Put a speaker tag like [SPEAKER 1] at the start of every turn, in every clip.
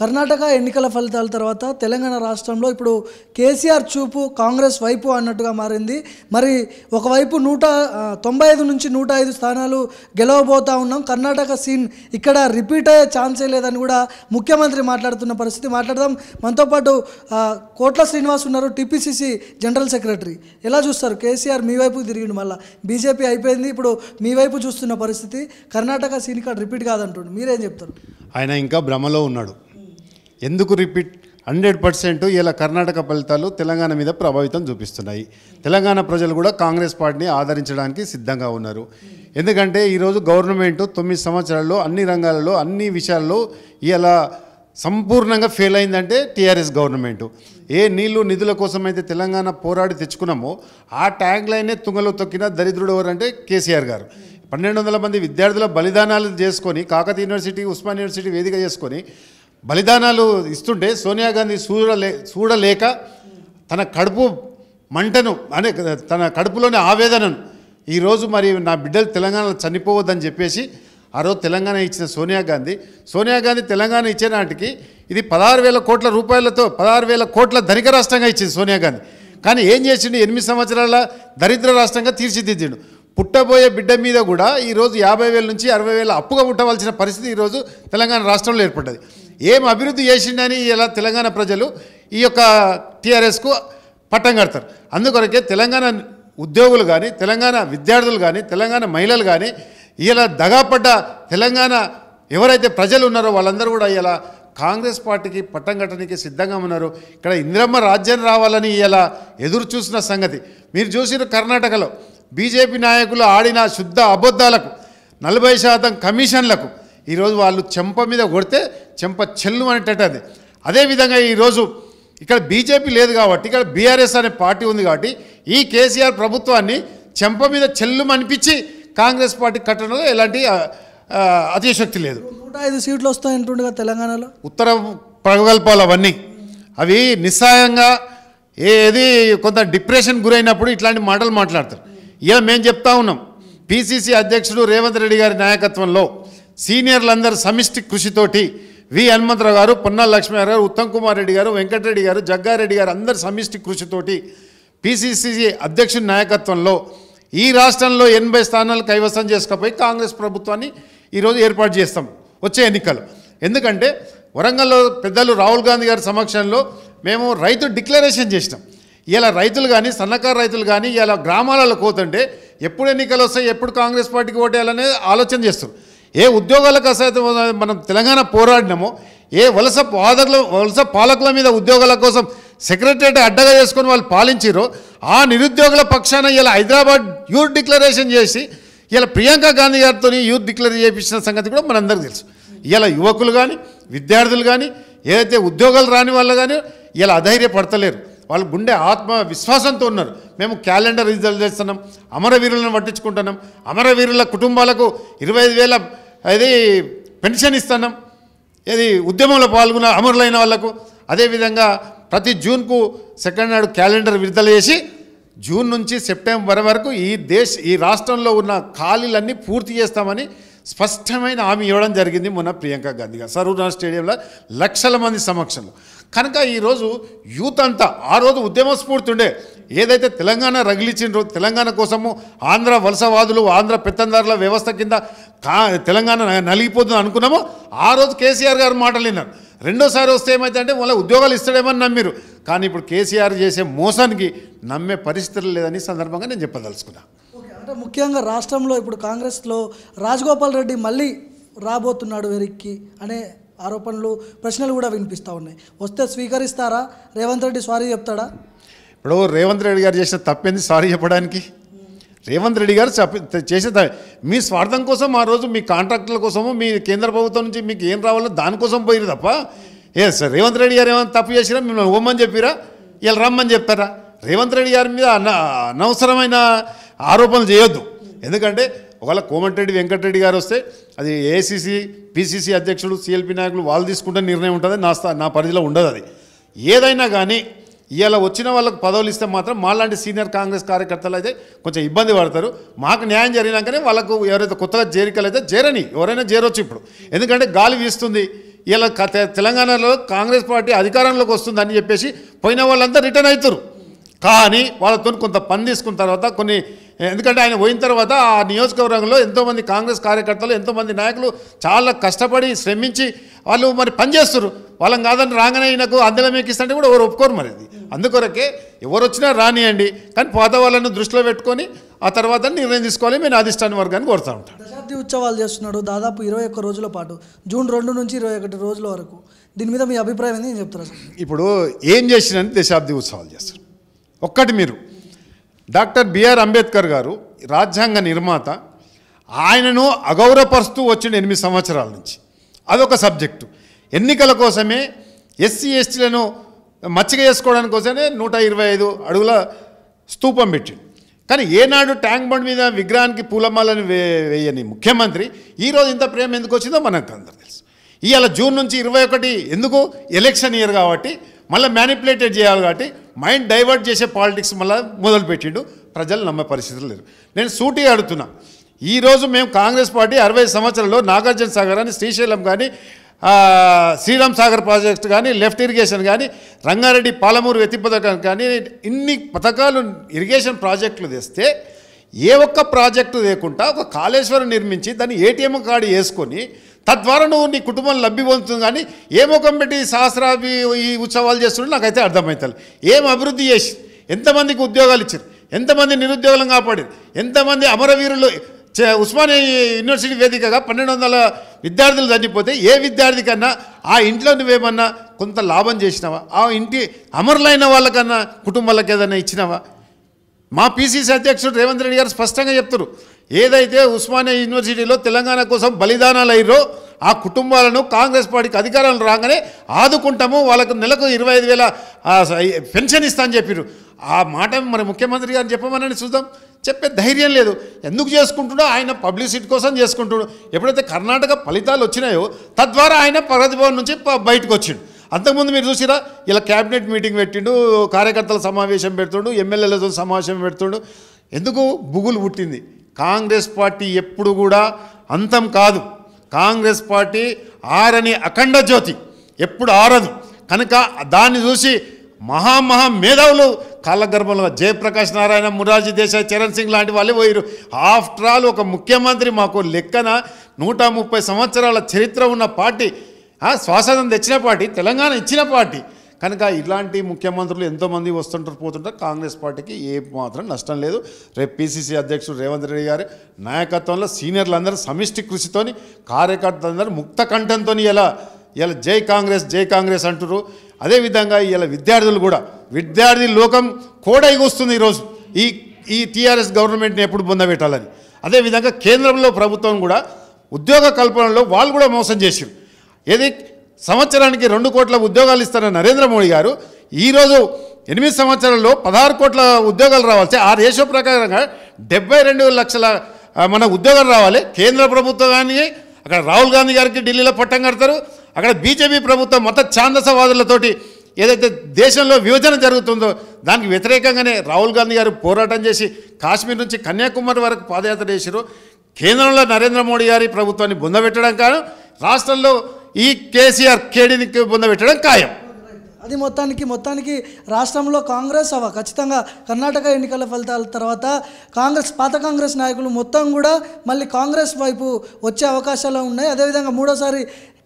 [SPEAKER 1] కర్ణాటక ఎన్నికల ఫలితాల తర్వాత తెలంగాణ రాష్ట్రంలో ఇప్పుడు కేసీఆర్ చూపు కాంగ్రెస్ వైపు అన్నట్టుగా మారింది మరి ఒకవైపు నూట తొంభై ఐదు నుంచి నూట ఐదు స్థానాలు గెలవబోతా ఉన్నాం కర్ణాటక సీన్ ఇక్కడ రిపీట్ అయ్యే ఛాన్సే లేదని కూడా ముఖ్యమంత్రి మాట్లాడుతున్న పరిస్థితి మాట్లాడదాం మనతో పాటు కోట్ల శ్రీనివాస్ ఉన్నారు టీపీసీసీ జనరల్ సెక్రటరీ ఎలా చూస్తారు కేసీఆర్ మీ వైపు తిరిగిండు మళ్ళీ బీజేపీ అయిపోయింది ఇప్పుడు మీ వైపు చూస్తున్న పరిస్థితి కర్ణాటక సీన్ ఇక్కడ రిపీట్ కాదంటుండు మీరేం చెప్తారు
[SPEAKER 2] ఆయన ఇంకా భ్రమలో ఉన్నాడు ఎందుకు రిపీట్ హండ్రెడ్ పర్సెంట్ ఇలా కర్ణాటక ఫలితాలు తెలంగాణ మీద ప్రభావితం చూపిస్తున్నాయి తెలంగాణ ప్రజలు కూడా కాంగ్రెస్ పార్టీని ఆదరించడానికి సిద్ధంగా ఉన్నారు ఎందుకంటే ఈరోజు గవర్నమెంట్ తొమ్మిది సంవత్సరాల్లో అన్ని రంగాలలో అన్ని విషయాల్లో ఇలా సంపూర్ణంగా ఫెయిల్ అయిందంటే టీఆర్ఎస్ గవర్నమెంట్ ఏ నీళ్లు నిధుల కోసం అయితే తెలంగాణ పోరాడి తెచ్చుకున్నామో ఆ ట్యాంక్ లైనే తుంగలో తొక్కిన దరిద్రుడు ఎవరంటే కేసీఆర్ గారు పన్నెండు వందల మంది విద్యార్థుల బలిదానాలు చేసుకొని కాకతీయ యూనివర్సిటీ ఉస్మాన్ యూనివర్సిటీ వేదిక చేసుకొని బలిదానాలు ఇస్తుంటే సోనియా గాంధీ చూడలే చూడలేక తన కడుపు మంటను అనే తన కడుపులోని ఆవేదనను ఈరోజు మరి నా బిడ్డలు తెలంగాణలో చనిపోవద్దని చెప్పేసి ఆ రోజు తెలంగాణ ఇచ్చిన సోనియా గాంధీ సోనియా గాంధీ తెలంగాణ ఇచ్చే నాటికి ఇది పదహారు వేల కోట్ల రూపాయలతో పదహారు వేల కోట్ల ధనిక రాష్ట్రంగా ఇచ్చింది సోనియా గాంధీ కానీ ఏం చేసిండు ఎనిమిది సంవత్సరాల దరిద్ర రాష్ట్రంగా తీర్చిదిద్దిండు పుట్టబోయే బిడ్డ మీద కూడా ఈరోజు యాభై వేల నుంచి అరవై వేల అప్పుగా పుట్టవలసిన పరిస్థితి ఈరోజు తెలంగాణ రాష్ట్రంలో ఏర్పడ్డది ఏం అభివృద్ధి చేసిండని ఇలా తెలంగాణ ప్రజలు ఈ యొక్క టీఆర్ఎస్కు పట్టం కడతారు అందుకొరకే తెలంగాణ ఉద్యోగులు కానీ తెలంగాణ విద్యార్థులు కానీ తెలంగాణ మహిళలు కానీ ఇలా దగాపడ్డ తెలంగాణ ఎవరైతే ప్రజలు ఉన్నారో వాళ్ళందరూ కూడా ఇలా కాంగ్రెస్ పార్టీకి పట్టం కట్టడానికి సిద్ధంగా ఉన్నారు ఇక్కడ ఇంద్రమ్మ రాజ్యం రావాలని ఇలా ఎదురు చూసిన సంగతి మీరు చూసిన కర్ణాటకలో బీజేపీ నాయకులు ఆడిన శుద్ధ అబద్ధాలకు నలభై శాతం కమిషన్లకు ఈరోజు వాళ్ళు చెంప మీద కొడితే చెంప చెల్లు అనేటట్టు అది అదేవిధంగా ఈరోజు ఇక్కడ బీజేపీ లేదు కాబట్టి ఇక్కడ బీఆర్ఎస్ అనే పార్టీ ఉంది కాబట్టి ఈ కేసీఆర్ ప్రభుత్వాన్ని చెంప మీద చెల్లు అనిపించి కాంగ్రెస్ పార్టీ కట్టడంలో ఎలాంటి అతిశక్తి లేదు నూట ఐదు సీట్లు వస్తాయంటుండగా తెలంగాణలో ఉత్తర ప్రగల్పాలు అవన్నీ అవి నిస్సాయంగా ఏది కొంత డిప్రెషన్ గురైనప్పుడు ఇట్లాంటి మాటలు మాట్లాడతారు ఇక మేము చెప్తా ఉన్నాం పీసీసీ అధ్యక్షుడు రేవంత్ రెడ్డి గారి నాయకత్వంలో సీనియర్లందరూ సమిష్టి కృషితోటి వి హనుమంతరావు గారు పొన్నా లక్ష్మీనారాయణ గారు ఉత్తమ్ కుమార్ రెడ్డి గారు వెంకటరెడ్డి గారు జగ్గారెడ్డి గారు అందరి సమిష్టి కృషితోటి పిసిసిసి అధ్యక్షుడి నాయకత్వంలో ఈ రాష్ట్రంలో ఎనభై స్థానాలు కైవసం చేసుకపోయి కాంగ్రెస్ ప్రభుత్వాన్ని ఈరోజు ఏర్పాటు చేస్తాం వచ్చే ఎన్నికలు ఎందుకంటే వరంగల్లో పెద్దలు రాహుల్ గాంధీ గారి సమక్షంలో మేము రైతు డిక్లరేషన్ చేసినాం ఇలా రైతులు కానీ సన్నకారు రైతులు కానీ ఇలా గ్రామాలలో కోతుంటే ఎప్పుడు ఎన్నికలు వస్తాయి ఎప్పుడు కాంగ్రెస్ పార్టీకి ఓటేయాలనే ఆలోచన చేస్తారు ఏ ఉద్యోగాలకు కోసం మనం తెలంగాణ పోరాడినామో ఏ వలస పాదకుల వలస పాలకుల మీద ఉద్యోగాల కోసం సెక్రటరేట్ అడ్డగా చేసుకొని వాళ్ళు పాలించారు ఆ నిరుద్యోగుల పక్షాన ఇలా హైదరాబాద్ యూత్ డిక్లరేషన్ చేసి ఇలా ప్రియాంక గాంధీ గారితో యూత్ డిక్లరేషన్ చేయించిన సంగతి కూడా మనందరికీ తెలుసు ఇలా యువకులు కానీ విద్యార్థులు కానీ ఏదైతే ఉద్యోగాలు రాని వాళ్ళు కానీ ఇలా అధైర్యపడతలేరు వాళ్ళు గుండె ఆత్మ విశ్వాసంతో ఉన్నారు మేము క్యాలెండర్ రిజల్ట్ చేస్తున్నాం అమరవీరులను పట్టించుకుంటున్నాం అమరవీరుల కుటుంబాలకు ఇరవై వేల అది పెన్షన్ ఇస్తున్నాం ఇది ఉద్యమంలో పాల్గొన్న అమరులైన వాళ్లకు అదేవిధంగా ప్రతి జూన్కు సెకండ్ నాడు క్యాలెండర్ విడుదల చేసి జూన్ నుంచి సెప్టెంబర్ వరకు ఈ దేశ ఈ రాష్ట్రంలో ఉన్న ఖాళీలన్నీ పూర్తి చేస్తామని స్పష్టమైన హామీ ఇవ్వడం జరిగింది మొన్న ప్రియాంక గాంధీ గారు సరూర్నాథ్ స్టేడియంలో లక్షల మంది సమక్షంలో కనుక ఈరోజు యూత్ అంతా ఆ రోజు ఉద్యమ స్ఫూర్తి ఉండే ఏదైతే తెలంగాణ రోజు తెలంగాణ కోసము ఆంధ్ర వలసవాదులు ఆంధ్ర పెత్తందారుల వ్యవస్థ కింద తెలంగాణ నలిగిపోతుంది అనుకున్నామో ఆ రోజు కేసీఆర్ గారు మాటలు విన్నారు రెండోసారి వస్తే అంటే వాళ్ళ ఉద్యోగాలు ఇస్తాడేమని నమ్మిరు కానీ ఇప్పుడు కేసీఆర్ చేసే మోసానికి నమ్మే పరిస్థితులు లేదని సందర్భంగా నేను చెప్పదలుచుకున్నాను
[SPEAKER 1] అంటే ముఖ్యంగా రాష్ట్రంలో ఇప్పుడు కాంగ్రెస్లో రాజగోపాల్ రెడ్డి మళ్ళీ రాబోతున్నాడు వెరిక్కి అనే ఆరోపణలు ప్రశ్నలు కూడా వినిపిస్తూ ఉన్నాయి వస్తే స్వీకరిస్తారా రేవంత్ రెడ్డి సారీ చెప్తాడా
[SPEAKER 2] ఇప్పుడు రేవంత్ రెడ్డి గారు చేసిన తప్పేంది సారీ చెప్పడానికి రేవంత్ రెడ్డి గారు చేసే మీ స్వార్థం కోసం ఆ రోజు మీ కాంట్రాక్టుల కోసము మీ కేంద్ర ప్రభుత్వం నుంచి మీకు ఏం రావాలో దానికోసం పోయిరు తప్ప ఏ సార్ రేవంత్ రెడ్డి గారు ఏమైనా తప్పు చేసినా మిమ్మల్ని ఇవ్వమని చెప్పిరా ఇలా రమ్మని చెప్పారా రేవంత్ రెడ్డి గారి మీద అనవసరమైన ఆరోపణలు చేయొద్దు ఎందుకంటే ఒకవేళ కోమటిరెడ్డి వెంకటరెడ్డి గారు వస్తే అది ఏసీసీ పిసిసి అధ్యక్షుడు సిఎల్పీ నాయకులు వాళ్ళు తీసుకుంటే నిర్ణయం ఉంటుంది నా నా పరిధిలో ఉండదు అది ఏదైనా కానీ ఇలా వచ్చిన వాళ్ళకు పదవులు ఇస్తే మాత్రం మాలాంటి సీనియర్ కాంగ్రెస్ కార్యకర్తలు అయితే కొంచెం ఇబ్బంది పడతారు మాకు న్యాయం జరిగినాకనే వాళ్ళకు ఎవరైతే కొత్తగా చేరికలు అయితే చేరని ఎవరైనా చేరొచ్చు ఇప్పుడు ఎందుకంటే గాలి వీస్తుంది ఇలా తెలంగాణలో కాంగ్రెస్ పార్టీ అధికారంలోకి వస్తుంది అని చెప్పేసి పోయిన వాళ్ళంతా రిటర్న్ అవుతారు కానీ వాళ్ళతో కొంత పని తీసుకున్న తర్వాత కొన్ని ఎందుకంటే ఆయన పోయిన తర్వాత ఆ నియోజకవర్గంలో ఎంతోమంది కాంగ్రెస్ కార్యకర్తలు ఎంతోమంది నాయకులు చాలా కష్టపడి శ్రమించి వాళ్ళు మరి పనిచేస్తారు వాళ్ళని కాదని రాగానే ఈయనకు అందెల మేకిస్తుంటే కూడా ఎవరు ఒప్పుకోరు మరి ఇది అందుకొరకే ఎవరు వచ్చినా రానియండి కానీ పాత వాళ్ళని దృష్టిలో పెట్టుకొని ఆ తర్వాత నిర్ణయం తీసుకోవాలి మేము అధిష్టాన వర్గాన్ని కోరుతా ఉంటాను
[SPEAKER 1] దశాబ్ది ఉత్సవాలు చేస్తున్నాడు దాదాపు ఇరవై ఒక్క రోజుల పాటు జూన్ రెండు నుంచి ఇరవై ఒకటి రోజుల వరకు దీని మీద మీ అభిప్రాయం ఏంది చెప్తారా ఇప్పుడు ఏం చేసినని దశాబ్ది ఉత్సవాలు చేస్తారు ఒక్కటి
[SPEAKER 2] మీరు డాక్టర్ బిఆర్ అంబేద్కర్ గారు రాజ్యాంగ నిర్మాత ఆయనను అగౌరవపరుస్తూ వచ్చిన ఎనిమిది సంవత్సరాల నుంచి అదొక సబ్జెక్టు ఎన్నికల కోసమే ఎస్సీ ఎస్టీలను మచ్చిక చేసుకోవడానికి కోసమే నూట ఇరవై ఐదు అడుగుల స్తూపం పెట్టిండు కానీ ఏనాడు ట్యాంక్ బండ్ మీద విగ్రహానికి పూలమాలను వేయని ముఖ్యమంత్రి ఈరోజు ఇంత ప్రేమ ఎందుకు వచ్చిందో మనకు అందరు తెలుసు ఇవాళ జూన్ నుంచి ఇరవై ఒకటి ఎందుకు ఎలక్షన్ ఇయర్ కాబట్టి మళ్ళీ మ్యానిపులేటెడ్ చేయాలి కాబట్టి మైండ్ డైవర్ట్ చేసే పాలిటిక్స్ మళ్ళీ మొదలుపెట్టిండు ప్రజలు నమ్మే పరిస్థితులు లేరు నేను సూటీ అడుగుతున్నా ఈరోజు మేము కాంగ్రెస్ పార్టీ అరవై సంవత్సరాల్లో నాగార్జున సాగర్ అని శ్రీశైలం కానీ శ్రీరామ్ సాగర్ ప్రాజెక్ట్ కానీ లెఫ్ట్ ఇరిగేషన్ కానీ రంగారెడ్డి పాలమూరు వెతి పథకం కానీ ఇన్ని పథకాలు ఇరిగేషన్ ప్రాజెక్టులు తెస్తే ఏ ఒక్క ప్రాజెక్టు లేకుండా ఒక కాళేశ్వరం నిర్మించి దాన్ని ఏటీఎం కార్డు వేసుకొని తద్వారా నువ్వు నీ కుటుంబం లబ్ధి పొందుతుంది కానీ ఏ ముఖం పెట్టి సహస్రాభి ఈ ఉత్సవాలు చేస్తున్నా నాకైతే అర్థమవుతుంది ఏం అభివృద్ధి చేసి ఎంతమందికి ఉద్యోగాలు ఇచ్చారు ఎంతమంది నిరుద్యోగులను కాపాడారు ఎంతమంది అమరవీరులు ఉస్మానియా యూనివర్సిటీ వేదికగా పన్నెండు వందల విద్యార్థులు చనిపోతే ఏ విద్యార్థికన్నా ఆ ఇంట్లో నువ్వేమన్నా కొంత లాభం చేసినావా ఆ ఇంటి అమరులైన వాళ్ళకన్నా కుటుంబాలకు ఏదైనా ఇచ్చినావా మా పీసీసీ అధ్యక్షుడు రేవంత్ రెడ్డి గారు స్పష్టంగా చెప్తారు ఏదైతే ఉస్మానియా యూనివర్సిటీలో తెలంగాణ కోసం బలిదానాలు అయ్యో ఆ కుటుంబాలను కాంగ్రెస్ పార్టీకి అధికారాలు రాగానే ఆదుకుంటాము వాళ్ళకు నెలకు ఇరవై ఐదు వేల పెన్షన్ ఇస్తా అని చెప్పారు ఆ మాట మరి ముఖ్యమంత్రి గారు చెప్పమనని చూద్దాం చెప్పే ధైర్యం లేదు ఎందుకు చేసుకుంటుడో ఆయన పబ్లిసిటీ కోసం చేసుకుంటుడు ఎప్పుడైతే కర్ణాటక ఫలితాలు వచ్చినాయో తద్వారా ఆయన ప్రగతి భవన్ నుంచి బయటకు వచ్చిండు అంతకుముందు మీరు చూసిరా ఇలా క్యాబినెట్ మీటింగ్ పెట్టిండు కార్యకర్తల సమావేశం పెడుతుండు ఎమ్మెల్యేలతో సమావేశం పెడుతుండు ఎందుకు బుగులు పుట్టింది కాంగ్రెస్ పార్టీ ఎప్పుడు కూడా అంతం కాదు కాంగ్రెస్ పార్టీ ఆరని అఖండ జ్యోతి ఎప్పుడు ఆరదు కనుక దాన్ని చూసి మహామహా మేధావులు కాళ్ళగర్భంలో జయప్రకాష్ నారాయణ మురార్జీ దేశాయ్ చరణ్ సింగ్ లాంటి వాళ్ళే పోయారు ఆఫ్టర్ ఆల్ ఒక ముఖ్యమంత్రి మాకు లెక్కన నూట ముప్పై సంవత్సరాల చరిత్ర ఉన్న పార్టీ స్వాతంత్రం తెచ్చిన పార్టీ తెలంగాణ ఇచ్చిన పార్టీ కనుక ఇలాంటి ముఖ్యమంత్రులు ఎంతోమంది వస్తుంటారు పోతుంటారు కాంగ్రెస్ పార్టీకి ఏ మాత్రం నష్టం లేదు రేపు పిసిసి అధ్యక్షుడు రేవంత్ రెడ్డి గారి నాయకత్వంలో సీనియర్లందరూ సమిష్టి కృషితోని కార్యకర్తలందరూ ముక్త కంఠంతో ఎలా ఇలా జై కాంగ్రెస్ జై కాంగ్రెస్ అంటారు అదేవిధంగా ఇలా విద్యార్థులు కూడా విద్యార్థి లోకం కోడైగొస్తుంది ఈరోజు ఈ ఈ టీఆర్ఎస్ గవర్నమెంట్ని ఎప్పుడు పొందబెట్టాలని అదేవిధంగా కేంద్రంలో ప్రభుత్వం కూడా ఉద్యోగ కల్పనలో వాళ్ళు కూడా మోసం చేసారు ఏది సంవత్సరానికి రెండు కోట్ల ఉద్యోగాలు ఇస్తున్న నరేంద్ర మోడీ గారు ఈరోజు ఎనిమిది సంవత్సరాల్లో పదహారు కోట్ల ఉద్యోగాలు రావాల్సి ఆ రేషో ప్రకారంగా డెబ్బై రెండు లక్షల మన ఉద్యోగాలు రావాలి కేంద్ర ప్రభుత్వం కానీ అక్కడ రాహుల్ గాంధీ గారికి ఢిల్లీలో పట్టం కడతారు అక్కడ బీజేపీ ప్రభుత్వం మత ఛాందసవాదులతోటి ఏదైతే దేశంలో విభజన జరుగుతుందో దానికి వ్యతిరేకంగానే రాహుల్ గాంధీ గారు పోరాటం చేసి కాశ్మీర్ నుంచి కన్యాకుమారి వరకు పాదయాత్ర చేశారు కేంద్రంలో నరేంద్ర మోడీ గారి ప్రభుత్వాన్ని బుందబెట్టడం కాను రాష్ట్రంలో ఈ కేసీఆర్ కేడీని పొందబెట్టడం ఖాయం
[SPEAKER 1] అది మొత్తానికి మొత్తానికి రాష్ట్రంలో కాంగ్రెస్ అవ ఖచ్చితంగా కర్ణాటక ఎన్నికల ఫలితాల తర్వాత కాంగ్రెస్ పాత కాంగ్రెస్ నాయకులు మొత్తం కూడా మళ్ళీ కాంగ్రెస్ వైపు వచ్చే అవకాశాలు ఉన్నాయి అదేవిధంగా మూడోసారి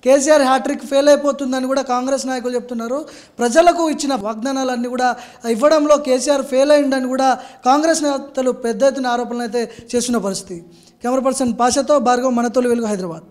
[SPEAKER 1] కేసీఆర్ హ్యాట్రిక్ ఫెయిల్ అయిపోతుందని కూడా కాంగ్రెస్ నాయకులు చెప్తున్నారు ప్రజలకు ఇచ్చిన వాగ్దానాలన్నీ కూడా ఇవ్వడంలో కేసీఆర్ ఫెయిల్ అయిందని కూడా కాంగ్రెస్ నేతలు పెద్ద ఎత్తున ఆరోపణలు అయితే చేస్తున్న పరిస్థితి కెమెరా పర్సన్ పాషతో భార్గవ్ మనతోలు వెలుగు హైదరాబాద్